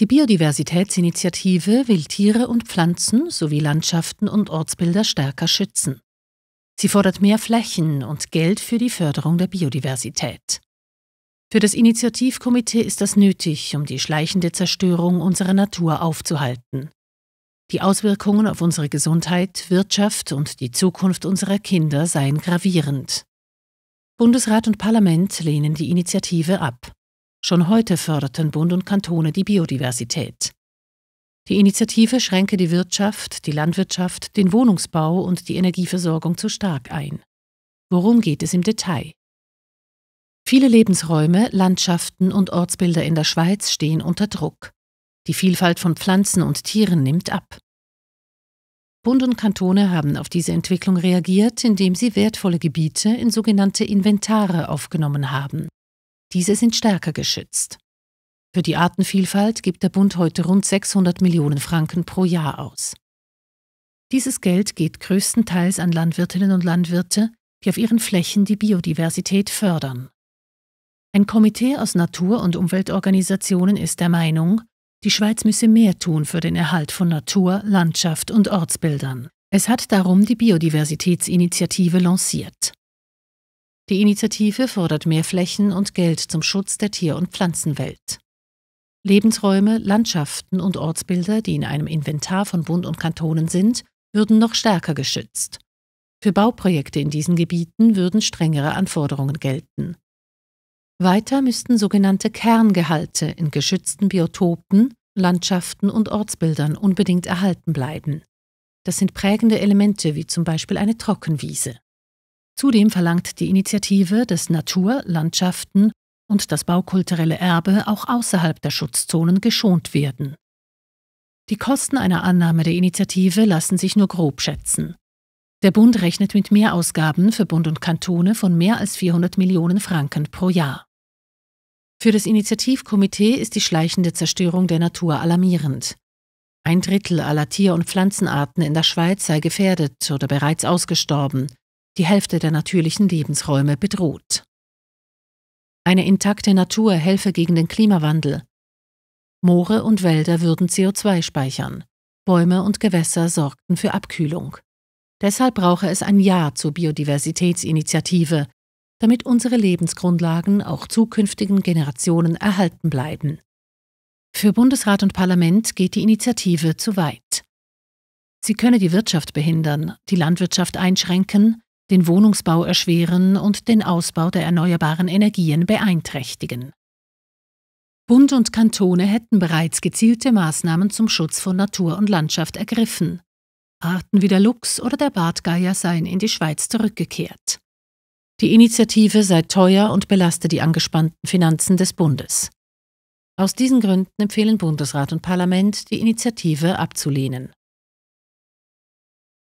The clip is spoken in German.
Die Biodiversitätsinitiative will Tiere und Pflanzen sowie Landschaften und Ortsbilder stärker schützen. Sie fordert mehr Flächen und Geld für die Förderung der Biodiversität. Für das Initiativkomitee ist das nötig, um die schleichende Zerstörung unserer Natur aufzuhalten. Die Auswirkungen auf unsere Gesundheit, Wirtschaft und die Zukunft unserer Kinder seien gravierend. Bundesrat und Parlament lehnen die Initiative ab. Schon heute förderten Bund und Kantone die Biodiversität. Die Initiative schränke die Wirtschaft, die Landwirtschaft, den Wohnungsbau und die Energieversorgung zu stark ein. Worum geht es im Detail? Viele Lebensräume, Landschaften und Ortsbilder in der Schweiz stehen unter Druck. Die Vielfalt von Pflanzen und Tieren nimmt ab. Bund und Kantone haben auf diese Entwicklung reagiert, indem sie wertvolle Gebiete in sogenannte Inventare aufgenommen haben. Diese sind stärker geschützt. Für die Artenvielfalt gibt der Bund heute rund 600 Millionen Franken pro Jahr aus. Dieses Geld geht größtenteils an Landwirtinnen und Landwirte, die auf ihren Flächen die Biodiversität fördern. Ein Komitee aus Natur- und Umweltorganisationen ist der Meinung, die Schweiz müsse mehr tun für den Erhalt von Natur, Landschaft und Ortsbildern. Es hat darum die Biodiversitätsinitiative lanciert. Die Initiative fordert mehr Flächen und Geld zum Schutz der Tier- und Pflanzenwelt. Lebensräume, Landschaften und Ortsbilder, die in einem Inventar von Bund und Kantonen sind, würden noch stärker geschützt. Für Bauprojekte in diesen Gebieten würden strengere Anforderungen gelten. Weiter müssten sogenannte Kerngehalte in geschützten Biotopen, Landschaften und Ortsbildern unbedingt erhalten bleiben. Das sind prägende Elemente wie zum Beispiel eine Trockenwiese. Zudem verlangt die Initiative, dass Natur, Landschaften und das baukulturelle Erbe auch außerhalb der Schutzzonen geschont werden. Die Kosten einer Annahme der Initiative lassen sich nur grob schätzen. Der Bund rechnet mit Mehrausgaben für Bund und Kantone von mehr als 400 Millionen Franken pro Jahr. Für das Initiativkomitee ist die schleichende Zerstörung der Natur alarmierend. Ein Drittel aller Tier- und Pflanzenarten in der Schweiz sei gefährdet oder bereits ausgestorben die Hälfte der natürlichen Lebensräume bedroht. Eine intakte Natur helfe gegen den Klimawandel. Moore und Wälder würden CO2 speichern, Bäume und Gewässer sorgten für Abkühlung. Deshalb brauche es ein Ja zur Biodiversitätsinitiative, damit unsere Lebensgrundlagen auch zukünftigen Generationen erhalten bleiben. Für Bundesrat und Parlament geht die Initiative zu weit. Sie könne die Wirtschaft behindern, die Landwirtschaft einschränken, den Wohnungsbau erschweren und den Ausbau der erneuerbaren Energien beeinträchtigen. Bund und Kantone hätten bereits gezielte Maßnahmen zum Schutz von Natur und Landschaft ergriffen. Arten wie der Luchs oder der Bartgeier seien in die Schweiz zurückgekehrt. Die Initiative sei teuer und belaste die angespannten Finanzen des Bundes. Aus diesen Gründen empfehlen Bundesrat und Parlament, die Initiative abzulehnen.